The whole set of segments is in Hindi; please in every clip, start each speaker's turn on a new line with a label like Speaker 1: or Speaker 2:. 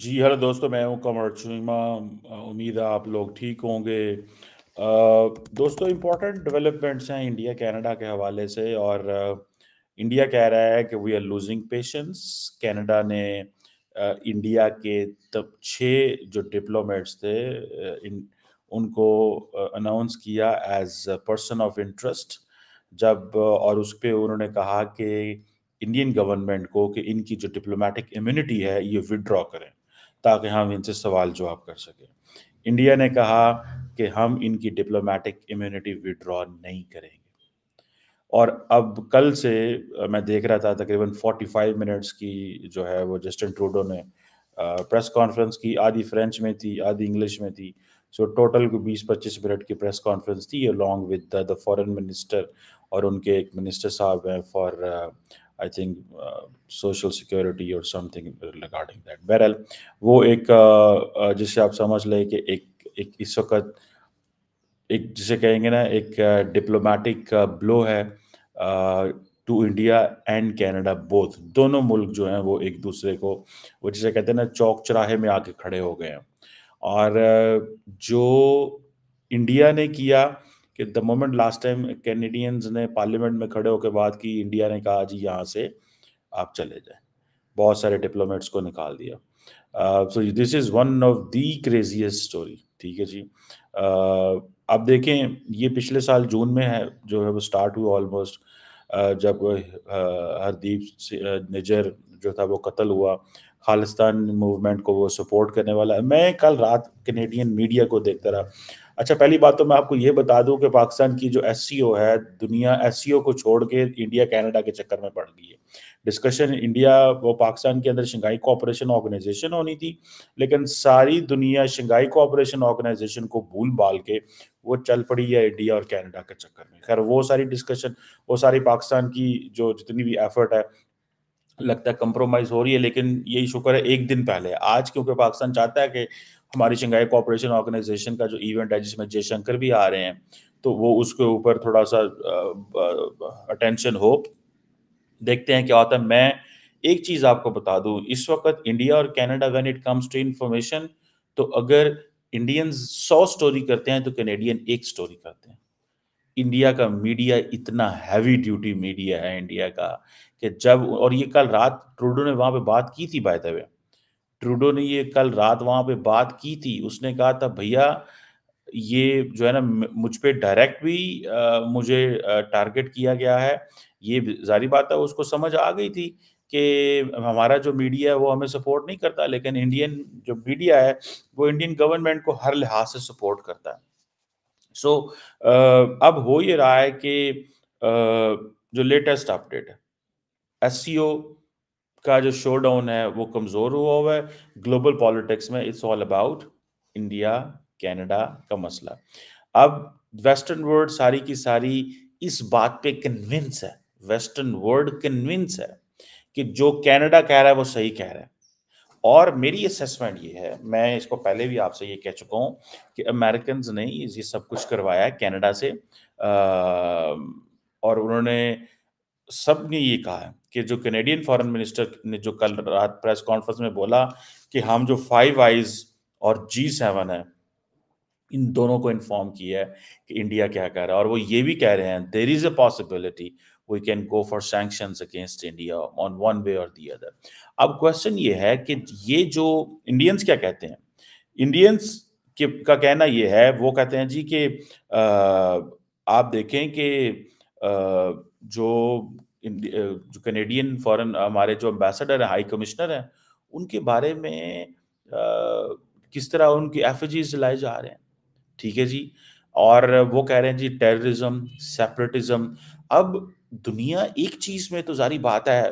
Speaker 1: जी हेलो दोस्तों मैं हूं कमर चुमा उम्मीद है आप लोग ठीक होंगे दोस्तों इम्पोर्टेंट डेवलपमेंट्स हैं इंडिया कनाडा के हवाले से और इंडिया कह रहा है कि we are losing patience Canada ने इंडिया के तब छः जो डिप्लोमेट्स थे इन उनको अनाउंस किया एज पर्सन ऑफ इंटरेस्ट जब और उस पर उन्होंने कहा कि इंडियन गवर्नमेंट को कि इनकी जो डिप्लोमेटिक इम्यूनिटी है ये विड्रॉ करें ताकि हम इनसे सवाल जवाब कर सकें इंडिया ने कहा कि हम इनकी डिप्लोमेटिक इम्यूनिटी विड्रॉ नहीं करेंगे और अब कल से मैं देख रहा था तकरीबन 45 मिनट्स की जो है वो जस्टिन ट्रूडो ने प्रेस कॉन्फ्रेंस की आधी फ्रेंच में थी आधी इंग्लिश में थी सो टोटल को 20-25 मिनट की प्रेस कॉन्फ्रेंस थी along with the foreign minister और उनके एक मिनिस्टर साहब हैं for I think social security और समथिंग रिगार्डिंग दैट बहरहाल वो एक uh, uh आप समझ लें कि एक एक इस वक्त एक जिसे कहेंगे ना एक डिप्लोमेटिक uh, ब्लो uh, है to India and Canada both दोनों मुल्क जो हैं वो एक दूसरे को वो जिसे कहते हैं ना चौक चौराहे में आके खड़े हो गए हैं और जो इंडिया ने किया कि the moment last time Canadians ने पार्लियामेंट में खड़े होकर बात की इंडिया ने कहा जी यहाँ से आप चले जाए बहुत सारे डिप्लोमेट्स को निकाल दिया so this is one of the craziest story ठीक है जी uh, अब देखें ये पिछले साल जून में है जो है वो स्टार्ट हुआ ऑलमोस्ट uh, जब uh, हरदीप uh, निजर जो था वो कत्ल हुआ खालिस्तान मूवमेंट को वो सपोर्ट करने वाला मैं कल रात कैनेडियन मीडिया को देखता रहा अच्छा पहली बात तो मैं आपको ये बता दूं कि पाकिस्तान की जो एस है दुनिया एस को छोड़ के इंडिया कनाडा के चक्कर में पड़ गई है डिस्कशन इंडिया वो पाकिस्तान के अंदर शंघाई कोऑपरेशन ऑर्गेनाइजेशन होनी थी लेकिन सारी दुनिया शंघाई कोऑपरेशन ऑर्गेनाइजेशन को भूल भाल के वो चल पड़ी है इंडिया और कैनेडा के चक्कर में खैर वो सारी डिस्कशन वो सारी पाकिस्तान की जो जितनी भी एफर्ट है लगता है कंप्रोमाइज़ हो रही है लेकिन यही शुक्र है एक दिन पहले आज क्योंकि पाकिस्तान चाहता है कि हमारी शंघाई कोऑपरेशन ऑर्गेनाइजेशन का जो इवेंट है जिसमें जयशंकर भी आ रहे हैं तो वो उसके ऊपर थोड़ा सा अटेंशन हो देखते हैं क्या होता है मैं एक चीज़ आपको बता दूं इस वक्त इंडिया और Canada when it comes to information तो अगर इंडियन सौ स्टोरी करते हैं तो कैनेडियन एक स्टोरी करते हैं इंडिया का मीडिया इतना हैवी ड्यूटी मीडिया है इंडिया का कि जब और ये कल रात ट्रूडो ने वहां पे बात की थी बाय द वे ट्रूडो ने ये कल रात वहाँ पे बात की थी उसने कहा था भैया ये जो है ना मुझ पर डायरेक्ट भी आ, मुझे टारगेट किया गया है ये जारी बात है उसको समझ आ गई थी कि हमारा जो मीडिया है वो हमें सपोर्ट नहीं करता लेकिन इंडियन जो मीडिया है वो इंडियन गवर्नमेंट को हर लिहाज से सपोर्ट करता है सो so, अब हो ये रहा है कि जो लेटेस्ट अपडेट है एस का जो शो डाउन है वो कमज़ोर हुआ हुआ है ग्लोबल पॉलिटिक्स में it's all about India Canada का मसला अब वेस्टर्न वर्ल्ड सारी की सारी इस बात पे कन्विंस है वेस्टर्न वर्ल्ड कन्विंस है कि जो कनाडा कह रहा है वो सही कह रहा है और मेरी असेसमेंट ये है मैं इसको पहले भी आपसे ये कह चुका हूँ कि अमेरिकन ने ये सब कुछ करवाया है कैनेडा से आ, और उन्होंने सब ने ये कहा है कि जो कैनेडियन फॉरेन मिनिस्टर ने जो कल रात प्रेस कॉन्फ्रेंस में बोला कि हम जो फाइव आइज और जी सेवन है इन दोनों को इन्फॉर्म किया है कि इंडिया क्या कह रहा है और वो ये भी कह रहे हैं there is a possibility we can go for sanction against India on one way और दी अदर अब क्वेश्चन ये है कि ये जो इंडियंस क्या कहते हैं इंडियंस के का कहना ये है वो कहते हैं जी कि आप देखें कि जो जो कैनेडियन फॉरेन हमारे जो एम्बेसडर हैं हाई कमिश्नर हैं उनके बारे में आ, किस तरह उनके एफ जलाए जा रहे हैं ठीक है जी और वो कह रहे हैं जी टेररिज्म सेपरेटिज्म अब दुनिया एक चीज में तो जारी बात है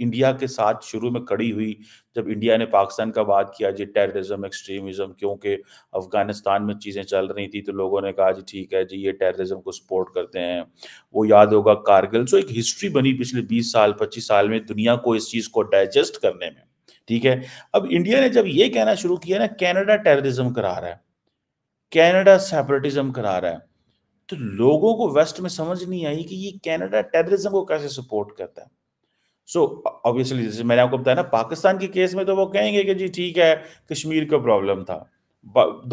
Speaker 1: इंडिया के साथ शुरू में कड़ी हुई जब इंडिया ने पाकिस्तान का बात किया जी टेररिज्म एक्सट्रीमिज्म क्योंकि अफगानिस्तान में चीज़ें चल रही थी तो लोगों ने कहा जी ठीक है जी ये टेररिज्म को सपोर्ट करते हैं वो याद होगा कारगिल सो एक हिस्ट्री बनी पिछले 20 साल 25 साल में दुनिया को इस चीज़ को डाइजेस्ट करने में ठीक है अब इंडिया ने जब ये कहना शुरू किया ना कैनेडा टेररिज्म करा रहा है कैनेडा सेपरेटिज्म करा रहा है तो लोगों को वेस्ट में समझ नहीं आई कि ये कैनेडा टेररिज्म को कैसे सपोर्ट करता है सो ऑब्वियसली जैसे मैंने आपको बताया ना पाकिस्तान के केस में तो वो कहेंगे कि जी ठीक है कश्मीर का प्रॉब्लम था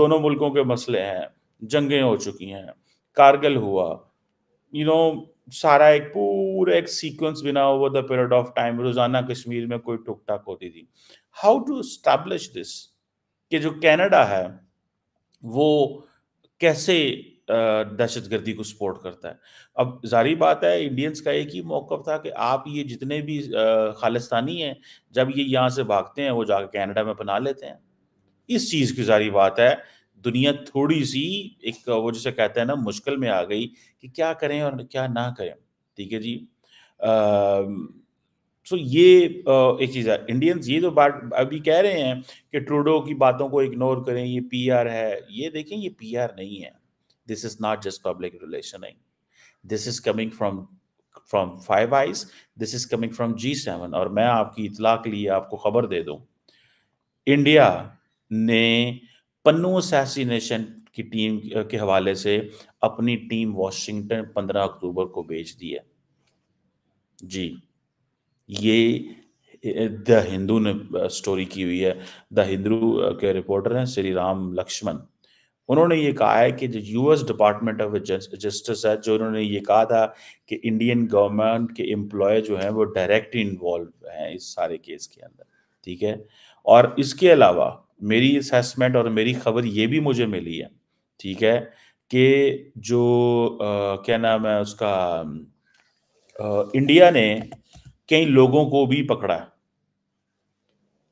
Speaker 1: दोनों मुल्कों के मसले हैं जंगें हो चुकी हैं कारगिल हुआ यू नो सारा एक पूरा एक सीक्वेंस बिना over the period of time रोजाना कश्मीर में कोई टुक टाक होती थी हाउ टू स्टैब्लिश दिस कि जो कनाडा है वो कैसे दहशत गर्दी को सपोर्ट करता है अब जारी बात है इंडियंस का एक ही मौका था कि आप ये जितने भी खालिस्तानी हैं जब ये यहाँ से भागते हैं वो जाकर कैनेडा में बना लेते हैं इस चीज़ की जारी बात है दुनिया थोड़ी सी एक वो जैसे कहते हैं ना मुश्किल में आ गई कि क्या करें और क्या ना करें ठीक है जी आ, सो ये एक चीज़ है इंडियंस ये जो तो बात अभी कह रहे हैं कि ट्रूडो की बातों को इग्नोर करें ये पीआर है ये देखें ये पीआर नहीं है this is not just public relationing this is coming from from five eyes this is coming from G seven और मैं आपकी इतला के लिए आपको खबर दे दूं इंडिया ने पन्नू असैसिनेशन की टीम के हवाले से अपनी टीम वॉशिंगटन पंद्रह अक्टूबर को भेज दी है जी ये द हिंदू ने स्टोरी की हुई है द हिंदू के रिपोर्टर हैं श्री राम लक्ष्मण उन्होंने ये कहा है कि जो यूएस डिपार्टमेंट ऑफ जस्टिस है जो उन्होंने ये कहा था कि इंडियन गवर्नमेंट के एम्प्लॉय जो हैं वो डायरेक्ट इन्वॉल्व हैं इस सारे केस के अंदर ठीक है और इसके अलावा मेरी असेसमेंट और मेरी खबर ये भी मुझे मिली है ठीक है कि जो आ, क्या नाम है उसका आ, इंडिया ने कई लोगों को भी पकड़ा है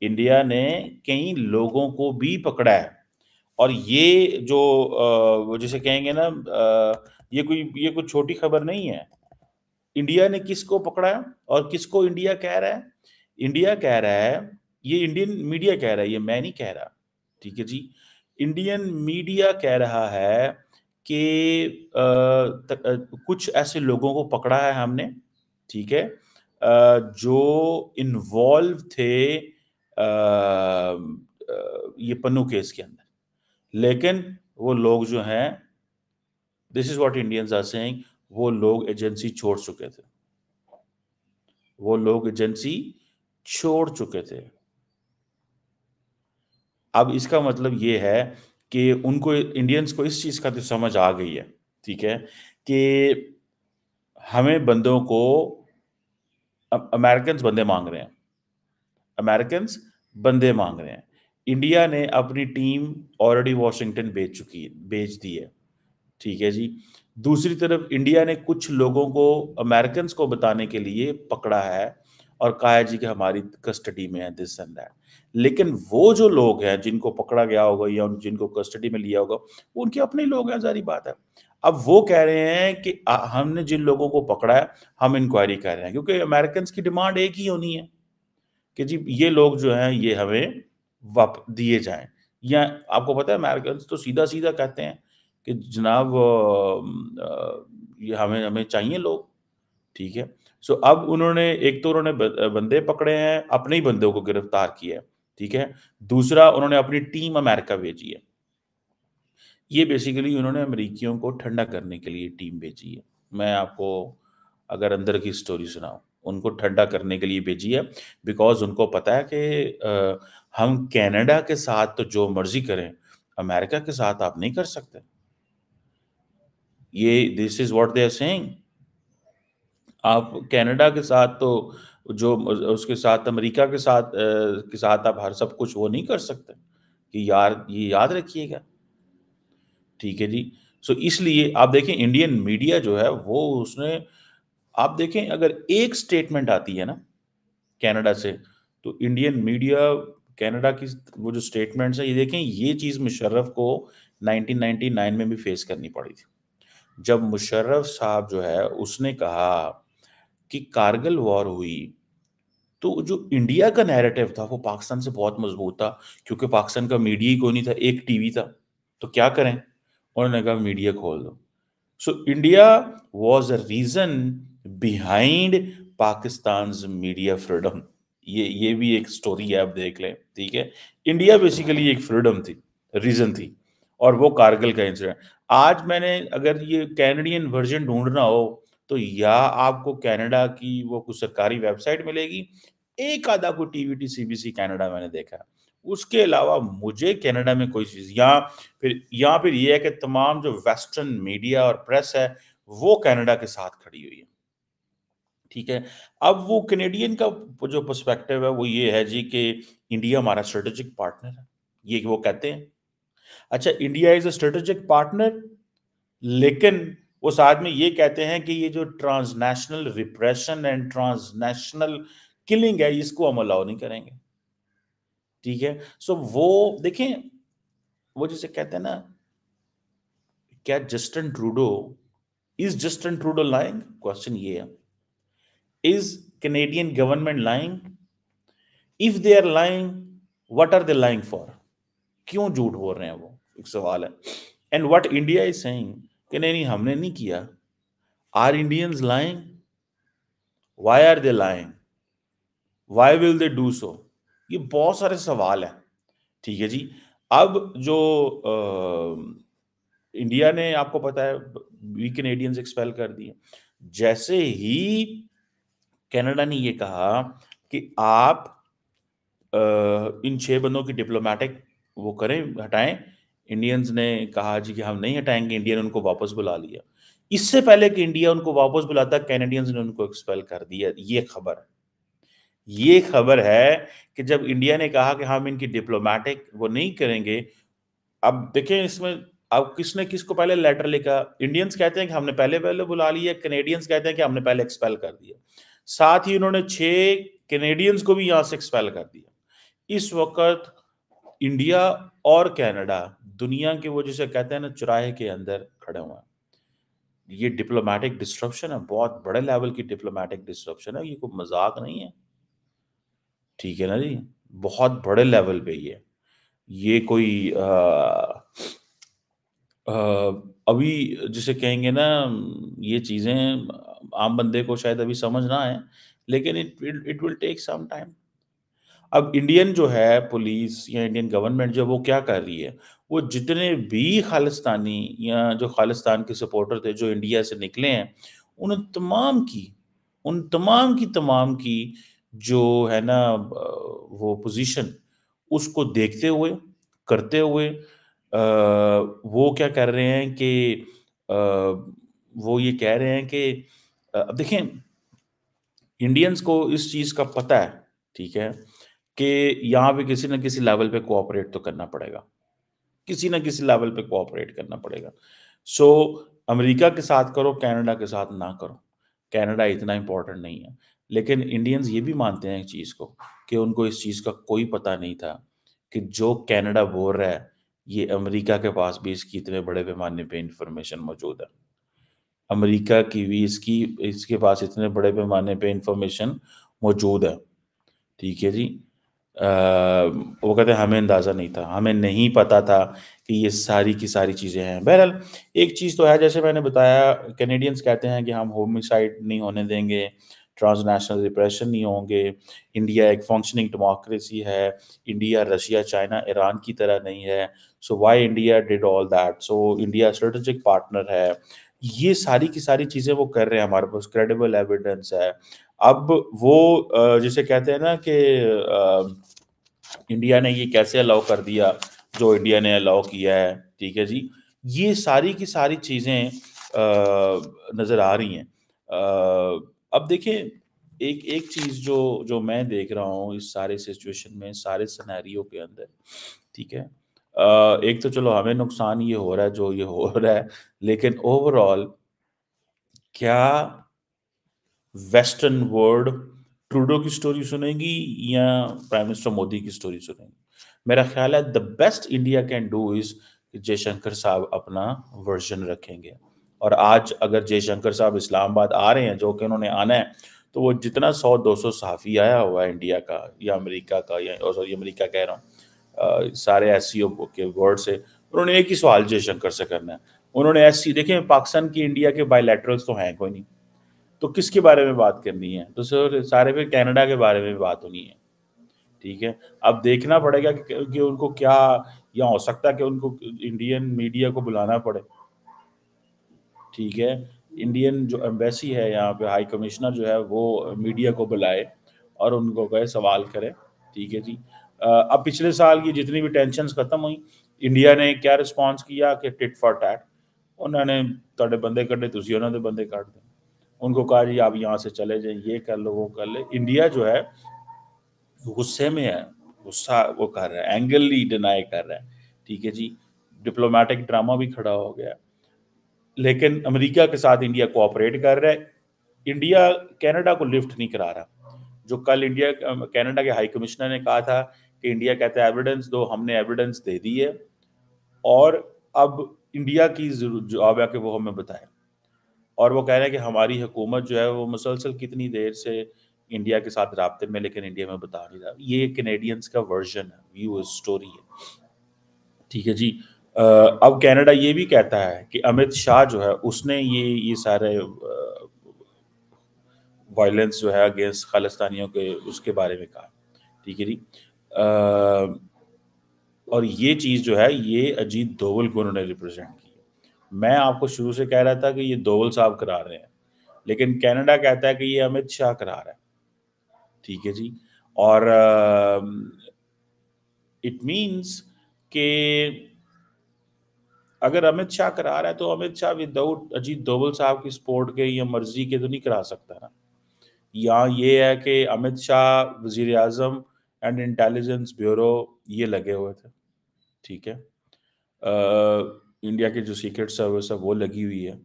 Speaker 1: इंडिया ने कई लोगों को भी पकड़ा है और ये जो जिसे कहेंगे ना ये कोई ये कोई छोटी खबर नहीं है इंडिया ने किसको पकड़ा और किसको इंडिया कह रहा है इंडिया कह रहा है ये इंडियन मीडिया कह रहा है ये मैं नहीं कह रहा ठीक है जी इंडियन मीडिया कह रहा है कि कुछ ऐसे लोगों को पकड़ा है हमने ठीक है आ, जो इन्वॉल्व थे आ, ये पन्नू केस के अंदर लेकिन वो लोग जो हैं this is what Indians are saying वो लोग एजेंसी छोड़ चुके थे वो लोग एजेंसी छोड़ चुके थे अब इसका मतलब ये है कि उनको इंडियंस को इस चीज़ का तो समझ आ गई है ठीक है कि हमें बंदों को अमेरिकन बंदे मांग रहे हैं अमेरिकन बंदे मांग रहे हैं इंडिया ने अपनी टीम ऑलरेडी वॉशिंगटन बेच चुकी है बेच दी है ठीक है जी दूसरी तरफ इंडिया ने कुछ लोगों को अमेरिकन को बताने के लिए पकड़ा है और कहा है जी कि हमारी कस्टडी में है दिस एंड दैट लेकिन वो जो लोग हैं जिनको पकड़ा गया होगा या जिनको कस्टडी में लिया होगा वो उनके अपने लोग हैं सारी बात है अब वो कह रहे हैं कि हमने जिन लोगों को पकड़ा है हम इंक्वायरी कर रहे हैं क्योंकि अमेरिकन की डिमांड एक ही होनी है कि जी ये लोग जो हैं ये हमें वाप दिए जाएं या आपको पता है अमेरिकन तो सीधा सीधा कहते हैं कि जनाब ये हमें हमें चाहिए लोग ठीक है सो अब उन्होंने एक तो उन्होंने बंदे पकड़े हैं अपने ही बंदों को गिरफ्तार किया है ठीक है दूसरा उन्होंने अपनी टीम अमेरिका भेजी है ये बेसिकली उन्होंने अमरीकियों को ठंडा करने के लिए टीम भेजी है मैं आपको अगर अंदर की स्टोरी सुनाऊं उनको ठंडा करने के लिए भेजी है बिकॉज उनको पता है कि हम कनाडा के साथ तो जो मर्जी करें अमेरिका के साथ आप नहीं कर सकते ये this is what they are saying आप कनाडा के साथ तो जो उसके साथ अमेरिका के साथ आ, के साथ आप हर सब कुछ वो नहीं कर सकते कि यार ये याद रखिएगा ठीक है जी सो so, इसलिए आप देखें इंडियन मीडिया जो है वो उसने आप देखें अगर एक स्टेटमेंट आती है ना कनाडा से तो इंडियन मीडिया कनाडा की वो जो स्टेटमेंट्स है ये देखें ये चीज़ मुशर्रफ को 1999 में भी फेस करनी पड़ी थी जब मुशर्रफ साहब जो है उसने कहा कि कारगिल वॉर हुई तो जो इंडिया का नैरेटिव था वो पाकिस्तान से बहुत मजबूत था क्योंकि पाकिस्तान का मीडिया ही कोई नहीं था एक टीवी था तो क्या करें उन्होंने कहा मीडिया खोल दो so India was a reason behind Pakistan media freedom ये ये भी एक स्टोरी है आप देख लें ठीक है इंडिया बेसिकली एक फ्रीडम थी रीजन थी और वो कारगिल का इंसिडेंट आज मैंने अगर ये कैनेडियन वर्जन ढूंढना हो तो या आपको कनाडा की वो कुछ सरकारी वेबसाइट मिलेगी एक आधा को बी सी कैनेडा मैंने देखा उसके अलावा मुझे कनाडा में कोई चीज़ या फिर या फिर ये है कि तमाम जो वेस्टर्न मीडिया और प्रेस है वो कनाडा के साथ खड़ी हुई है ठीक है अब वो कैनेडियन का जो पर्सपेक्टिव है वो ये है जी कि इंडिया हमारा स्ट्रेटेजिक पार्टनर है ये वो कहते हैं अच्छा India is a strategic partner लेकिन वो साथ में ये कहते हैं कि ये जो transnational repression and transnational killing है इसको हम अलाउ नहीं करेंगे ठीक है सो वो देखें वो जैसे कहते हैं ना क्या Justin Trudeau is Justin Trudeau lying question ये है is Canadian government lying? If they are lying, what are they lying for? क्यों झूठ बोल रहे हैं वो एक सवाल है and what India is saying कि नहीं नहीं हमने नहीं किया are Indians lying why are they lying why will they do so ये बहुत सारे सवाल है ठीक है जी अब जो आ, इंडिया ने आपको पता है वी कैनेडियंस एक्सपेल कर दिए जैसे ही कनाडा ने ये कहा कि आप इन छह बंदों की डिप्लोमेटिक वो करें हटाएं इंडियंस ने कहा जी कि हम नहीं हटाएंगे इंडिया ने उनको वापस बुला लिया इससे पहले कि इंडिया उनको वापस बुलाता कैनेडियंस ने उनको एक्सपेल कर दिया ये खबर ये खबर है कि जब इंडिया ने कहा कि हम इनकी डिप्लोमेटिक वो नहीं करेंगे अब देखें इसमें अब किसने किसको पहले लेटर लिखा इंडियंस कहते हैं कि हमने पहले पहले बुला लिया कैनेडियंस कहते हैं कि हमने पहले एक्सपेल कर दिया साथ ही उन्होंने छह कैनेडियंस को भी यहां से एक्सपेल कर दिया इस वक्त इंडिया और कनाडा दुनिया के वो जिसे कहते हैं ना चुराहे के अंदर खड़े हुए हैं ये डिप्लोमेटिक डिस्ट्रप्शन है बहुत बड़े लेवल की डिप्लोमेटिक डिस्ट्रप्शन है ये कोई मजाक नहीं है ठीक है ना जी बहुत बड़े लेवल पे ये ये कोई आ, आ, अभी जिसे कहेंगे ना ये चीज़ें आम बंदे को शायद अभी समझ ना आए लेकिन it it will take some time अब इंडियन जो है पुलिस या इंडियन गवर्नमेंट जो वो क्या कर रही है वो जितने भी खालिस्तानी या जो खालिस्तान के सपोर्टर थे जो इंडिया से निकले हैं उन तमाम की उन तमाम की तमाम की जो है ना वो पोजीशन उसको देखते हुए करते हुए आ, वो क्या कर रहे हैं कि आ, वो ये कह रहे हैं कि अब देखें इंडियंस को इस चीज का पता है ठीक है कि यहाँ पे किसी ना किसी लेवल पे कोऑपरेट तो करना पड़ेगा किसी ना किसी लेवल पे कोऑपरेट करना पड़ेगा सो so, अमेरिका के साथ करो कनाडा के साथ ना करो कनाडा इतना इंपॉर्टेंट नहीं है लेकिन इंडियंस ये भी मानते हैं एक चीज़ को कि उनको इस चीज़ का कोई पता नहीं था कि जो कनाडा बोल रहा है ये अमेरिका के पास भी इसकी इतने बड़े पैमाने पे इंफॉर्मेशन मौजूद है अमेरिका की भी इसकी इसके पास इतने बड़े पैमाने पे इंफॉर्मेशन मौजूद है ठीक है जी आ, वो कहते हैं हमें अंदाज़ा नहीं था हमें नहीं पता था कि ये सारी की सारी चीज़ें हैं बहरहाल एक चीज़ तो है जैसे मैंने बताया कैनेडियंस कहते हैं कि हम होमिसाइड नहीं होने देंगे ट्रांसनेशनल डिप्रेशन नहीं होंगे इंडिया एक फंक्शनिंग डेमोक्रेसी है इंडिया रशिया चाइना ईरान की तरह नहीं है so why India did all that so India strategic partner है ये सारी की सारी चीजें वो कर रहे हैं हमारे पास क्रेडिबल एविडेंस है अब वो जिसे कहते हैं ना कि इंडिया ने ये कैसे अलाउ कर दिया जो इंडिया ने अलाउ किया है ठीक है जी ये सारी की सारी चीज़ें नज़र आ रही हैं अब देखिए एक एक चीज़ जो जो मैं देख रहा हूँ इस सारे सिचुएशन में सारे सिनेरियो के अंदर ठीक है एक तो चलो हमें नुकसान ये हो रहा है जो ये हो रहा है लेकिन ओवरऑल क्या वेस्टर्न वर्ल्ड ट्रूडो की स्टोरी सुनेगी या प्राइम मिनिस्टर मोदी की स्टोरी सुनेगी मेरा ख्याल है the best India can do is Jaishankar साहब अपना वर्जन रखेंगे और आज अगर जयशंकर साहब इस्लामाबाद आ रहे हैं जो कि उन्होंने आना है तो वो जितना सौ दो सौ सहाफ़ी आया हुआ है इंडिया का या अमेरिका का या सॉरी अमेरिका कह रहा हूँ सारे एस के वर्ड से उन्होंने एक ही सवाल जयशंकर से करना है उन्होंने एस सी देखें पाकिस्तान की इंडिया के बायोलेटरल्स तो हैं कोई नहीं तो किसके बारे में बात करनी है तो सर सारे फिर कैनेडा के बारे में बात होनी है ठीक है अब देखना पड़ेगा कि, कि उनको क्या या हो सकता है कि उनको इंडियन मीडिया को बुलाना पड़े ठीक है इंडियन जो एम्बेसी है यहाँ पे हाई कमिश्नर जो है वो मीडिया को बुलाए और उनको गए सवाल करे ठीक है जी अब पिछले साल की जितनी भी टेंशन खत्म हुई इंडिया ने क्या रिस्पॉन्स किया कि टिट फॉर टैट उन्होंने ਨੇ बंदे कटे ਕੱਢੇ उन्होंने बंदे ਦੇ ਬੰਦੇ उनको कहा जी आप यहाँ से चले जाए ये कर लो वो कर ले इंडिया जो है गुस्से में है गुस्सा वो कर रहा है ही डिनाई कर रहा है ठीक है जी डिप्लोमेटिक ड्रामा भी खड़ा हो गया लेकिन अमेरिका के साथ इंडिया कोऑपरेट कर रहा है इंडिया कनाडा को लिफ्ट नहीं करा रहा जो कल इंडिया कनाडा के हाई कमिश्नर ने कहा था कि इंडिया कहता है एविडेंस दो हमने एविडेंस दे दी है और अब इंडिया की जवाब है कि वो हमें बताएं और वो कह रहे हैं कि हमारी हुकूमत जो है वो मुसलसल कितनी देर से इंडिया के साथ रबते में लेकिन इंडिया में बता नहीं रहा ये कैनेडियंस का वर्जन है व्यू स्टोरी है ठीक है जी अब कनाडा ये भी कहता है कि अमित शाह जो है उसने ये ये सारे वायलेंस जो है अगेंस्ट खालिस्तानियों के उसके बारे में कहा ठीक है जी और ये चीज़ जो है ये अजीत दोवल को उन्होंने रिप्रेजेंट की मैं आपको शुरू से कह रहा था कि ये दोवल साहब करा रहे हैं लेकिन कनाडा कहता है कि ये अमित शाह करा रहा है ठीक है जी और इट uh, मीन्स के अगर अमित शाह करा रहा है तो अमित शाह विदाउट अजीत दोवल साहब की सपोर्ट के या मर्जी के तो नहीं करा सकता ना या ये है कि अमित शाह वजीर अजम एंड इंटेलिजेंस ब्यूरो ये लगे हुए थे ठीक है इंडिया के जो सीक्रेट सर्विस है वो लगी हुई है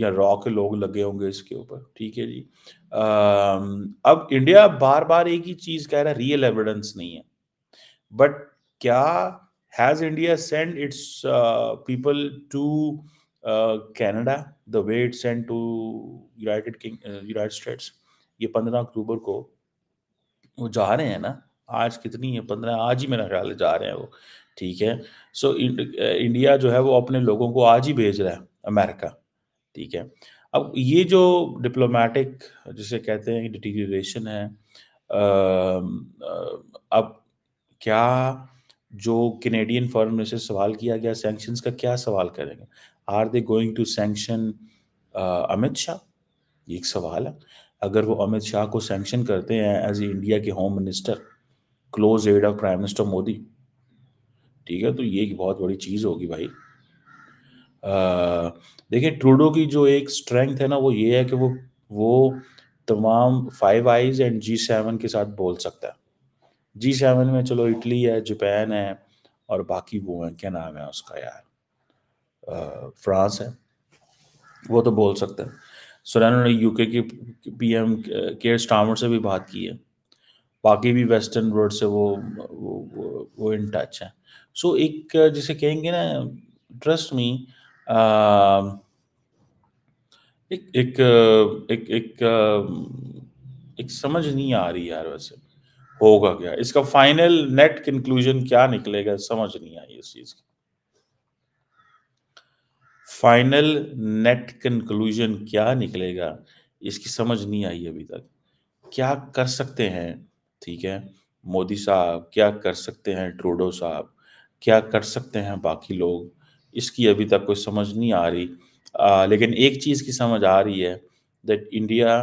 Speaker 1: या रॉ के लोग लगे होंगे इसके ऊपर ठीक है जी आ, अब इंडिया बार बार एक ही चीज कह रहा है रियल एविडेंस नहीं है बट क्या has India send its people to Canada the way it send to United Kingdom United States ये पंद्रह अक्टूबर को वो जा रहे हैं ना आज कितनी है पंद्रह आज ही मेरा ख्याल जा रहे हैं वो ठीक है सो इंडिया जो है वो अपने लोगों को आज ही भेज रहा है अमेरिका ठीक है अब ये जो डिप्लोमेटिक जिसे कहते हैं डिटीग्रेशन है अब क्या जो कैनेडियन फॉरन मिनिस्टर सवाल किया गया सैंक्शंस का क्या सवाल करेंगे are they going to sanction Amit Shah एक सवाल है अगर वो अमित शाह को सेंक्शन करते हैं एज ए इंडिया के home minister close aide of prime minister Modi ठीक है तो ये एक बहुत बड़ी चीज़ होगी भाई देखिए ट्रूडो की जो एक स्ट्रेंथ है ना वो ये है कि वो वो तमाम five eyes and G seven के साथ बोल सकता है जी सेवन में चलो इटली है जापान है और बाकी वो है क्या नाम है उसका यार फ्रांस है वो तो बोल सकता है सोलाना ने यूके के पीएम केयर स्टामर से भी बात की है बाकी भी वेस्टर्न वर्ल्ड से वो वो, वो इन टच है सो so, एक जिसे कहेंगे ना ट्रस्ट मी एक एक एक एक एक समझ नहीं आ रही यार वैसे होगा क्या इसका फाइनल नेट कंक्लूजन क्या निकलेगा समझ नहीं आई इस चीज़ की फाइनल नेट कंक्लूजन क्या निकलेगा इसकी समझ नहीं आई अभी तक क्या कर सकते हैं ठीक है मोदी साहब क्या कर सकते हैं ट्रूडो साहब क्या कर सकते हैं बाकी लोग इसकी अभी तक कोई समझ नहीं आ रही आ, लेकिन एक चीज़ की समझ आ रही है दैट इंडिया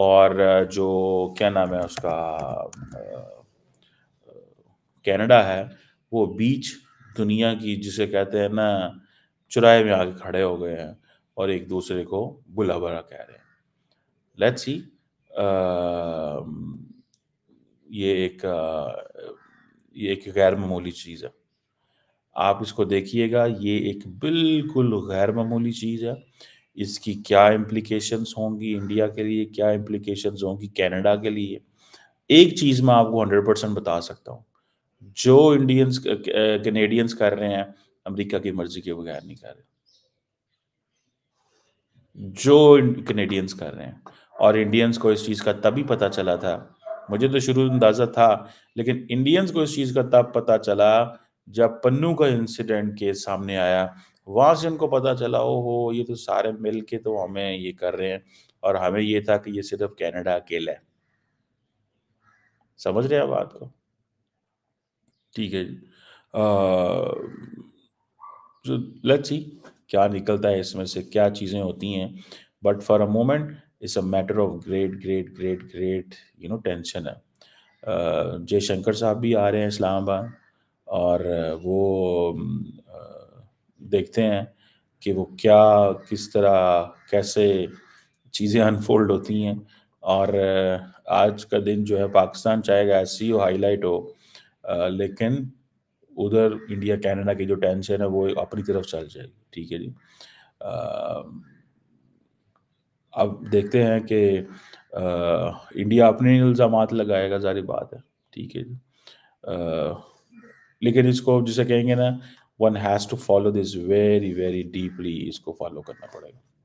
Speaker 1: और जो क्या नाम है उसका कनाडा है वो बीच दुनिया की जिसे कहते हैं ना चुराए में आगे खड़े हो गए हैं और एक दूसरे को बुला भरा कह रहे हैं लेट्स सी ये एक ये एक गैर मामूली चीज़ है आप इसको देखिएगा ये एक बिल्कुल गैर मामूली चीज़ है इसकी क्या इम्प्लीकेशनस होंगी इंडिया के लिए क्या इम्प्लिकेशंस होंगी कनाडा के लिए एक चीज़ मैं आपको हंड्रेड परसेंट बता सकता हूँ जो इंडियंस कनेडियंस कर रहे हैं अमेरिका की मर्जी के बगैर नहीं कर रहे जो कनेडियंस कर रहे हैं और इंडियंस को इस चीज़ का तभी पता चला था मुझे तो शुरू अंदाज़ा था लेकिन इंडियंस को इस चीज़ का तब पता चला जब पन्नू का इंसिडेंट केस सामने आया वहां से उनको पता चला ओ हो ये तो सारे मिल के तो हमें ये कर रहे हैं और हमें ये था कि ये सिर्फ कनाडा अकेला है समझ रहे हैं बात को ठीक है जी सो लेट सी क्या निकलता है इसमें से क्या चीज़ें होती हैं but for a moment it's a matter of great great great great you know tension है जयशंकर साहब भी आ रहे हैं इस्लामाबाद और वो देखते हैं कि वो क्या किस तरह कैसे चीज़ें अनफोल्ड होती हैं और आज का दिन जो है पाकिस्तान चाहेगा ऐसी हो हाईलाइट हो लेकिन उधर इंडिया कनाडा की जो टेंशन है वो अपनी तरफ चल जाएगी ठीक है जी अब देखते हैं कि इंडिया अपने इल्ज़ाम लगाएगा जारी बात है ठीक है जी आ, लेकिन इसको जिसे कहेंगे ना one has to follow this very very deeply इसको फॉलो करना पड़ेगा